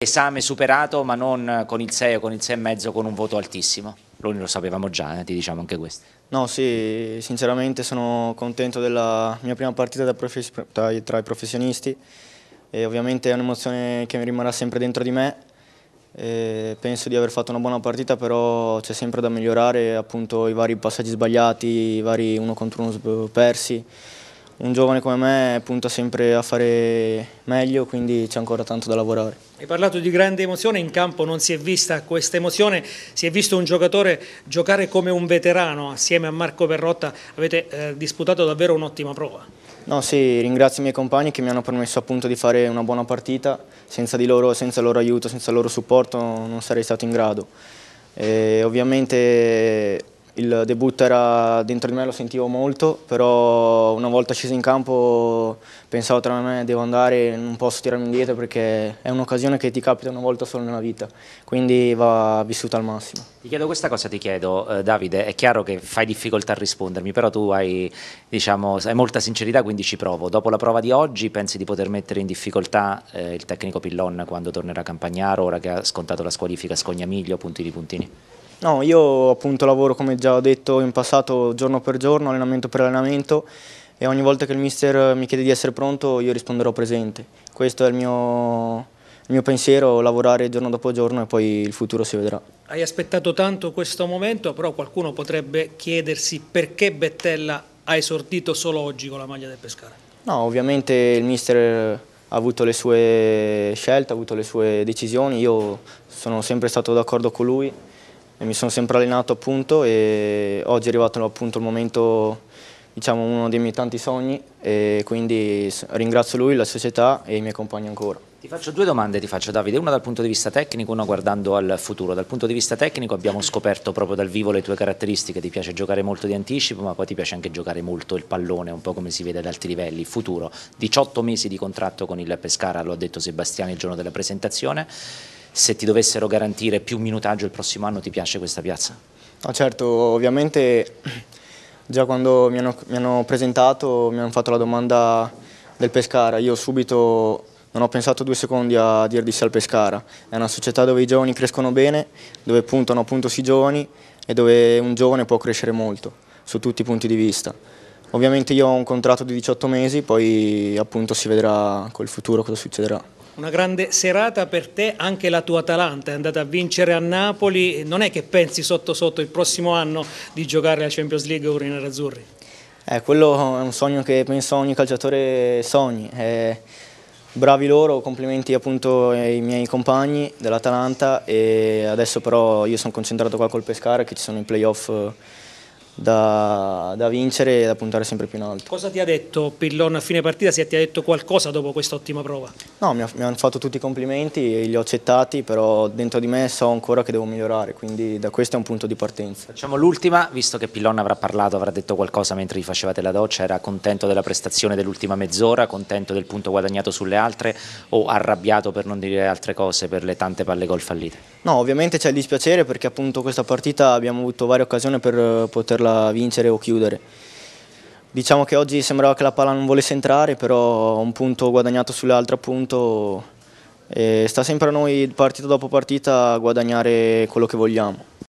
Esame superato ma non con il 6 o con il 6,5 con un voto altissimo. Noi lo sapevamo già, eh, ti diciamo anche questo. No, sì, sinceramente sono contento della mia prima partita tra, tra i professionisti. E ovviamente è un'emozione che mi rimarrà sempre dentro di me. E penso di aver fatto una buona partita, però c'è sempre da migliorare appunto i vari passaggi sbagliati, i vari uno contro uno persi un giovane come me punta sempre a fare meglio, quindi c'è ancora tanto da lavorare. Hai parlato di grande emozione, in campo non si è vista questa emozione, si è visto un giocatore giocare come un veterano, assieme a Marco Perrotta avete eh, disputato davvero un'ottima prova. No, sì, ringrazio i miei compagni che mi hanno permesso appunto di fare una buona partita, senza di loro, senza il loro aiuto, senza il loro supporto non sarei stato in grado. E ovviamente il debutto era dentro di me, lo sentivo molto, però una volta sceso in campo pensavo tra me devo andare, non posso tirarmi indietro perché è un'occasione che ti capita una volta solo nella vita, quindi va vissuta al massimo. Ti chiedo questa cosa, ti chiedo eh, Davide, è chiaro che fai difficoltà a rispondermi, però tu hai, diciamo, hai, molta sincerità quindi ci provo. Dopo la prova di oggi pensi di poter mettere in difficoltà eh, il tecnico Pillon quando tornerà a Campagnaro, ora che ha scontato la squalifica a Scognamiglio, punti di puntini? No, io appunto lavoro come già ho detto in passato giorno per giorno, allenamento per allenamento e ogni volta che il mister mi chiede di essere pronto io risponderò presente. Questo è il mio, il mio pensiero, lavorare giorno dopo giorno e poi il futuro si vedrà. Hai aspettato tanto questo momento, però qualcuno potrebbe chiedersi perché Bettella ha esordito solo oggi con la maglia del Pescara. No, ovviamente il mister ha avuto le sue scelte, ha avuto le sue decisioni, io sono sempre stato d'accordo con lui mi sono sempre allenato appunto e oggi è arrivato appunto il momento, diciamo uno dei miei tanti sogni e quindi ringrazio lui, la società e i miei compagni ancora. Ti faccio due domande, ti faccio Davide, una dal punto di vista tecnico, una guardando al futuro. Dal punto di vista tecnico abbiamo scoperto proprio dal vivo le tue caratteristiche, ti piace giocare molto di anticipo ma poi ti piace anche giocare molto il pallone, un po' come si vede ad alti livelli. Futuro, 18 mesi di contratto con il Pescara, lo ha detto Sebastiano il giorno della presentazione se ti dovessero garantire più minutaggio il prossimo anno ti piace questa piazza? No, certo, ovviamente già quando mi hanno, mi hanno presentato mi hanno fatto la domanda del Pescara, io subito non ho pensato due secondi a dir di sì al Pescara, è una società dove i giovani crescono bene, dove puntano appunto sui giovani e dove un giovane può crescere molto su tutti i punti di vista. Ovviamente io ho un contratto di 18 mesi, poi appunto si vedrà col futuro cosa succederà una grande serata per te, anche la tua Atalanta è andata a vincere a Napoli, non è che pensi sotto sotto il prossimo anno di giocare la Champions League con i nerazzurri? Eh, quello è un sogno che penso ogni calciatore sogni, eh, bravi loro, complimenti appunto ai miei compagni dell'Atalanta e adesso però io sono concentrato qua col Pescara che ci sono i playoff eh, da, da, vincere e da puntare sempre più in alto. Cosa ti ha detto Pillon a fine partita? Se ti ha detto qualcosa dopo questa ottima prova? No, mi, ha, mi hanno fatto tutti i complimenti, e li ho accettati, però dentro di me so ancora che devo migliorare, quindi da questo è un punto di partenza. Facciamo l'ultima, visto che Pillon avrà parlato, avrà detto qualcosa mentre vi facevate la doccia, era contento della prestazione dell'ultima mezz'ora, contento del punto guadagnato sulle altre o arrabbiato per non dire altre cose per le tante palle gol fallite? No, ovviamente c'è il dispiacere perché appunto questa partita abbiamo avuto varie occasioni per poterla palla vincere o chiudere. Diciamo che oggi sembrava che la palla non volesse entrare, però un punto guadagnato sull'altro appunto e sta sempre a noi partita dopo partita guadagnare quello che vogliamo.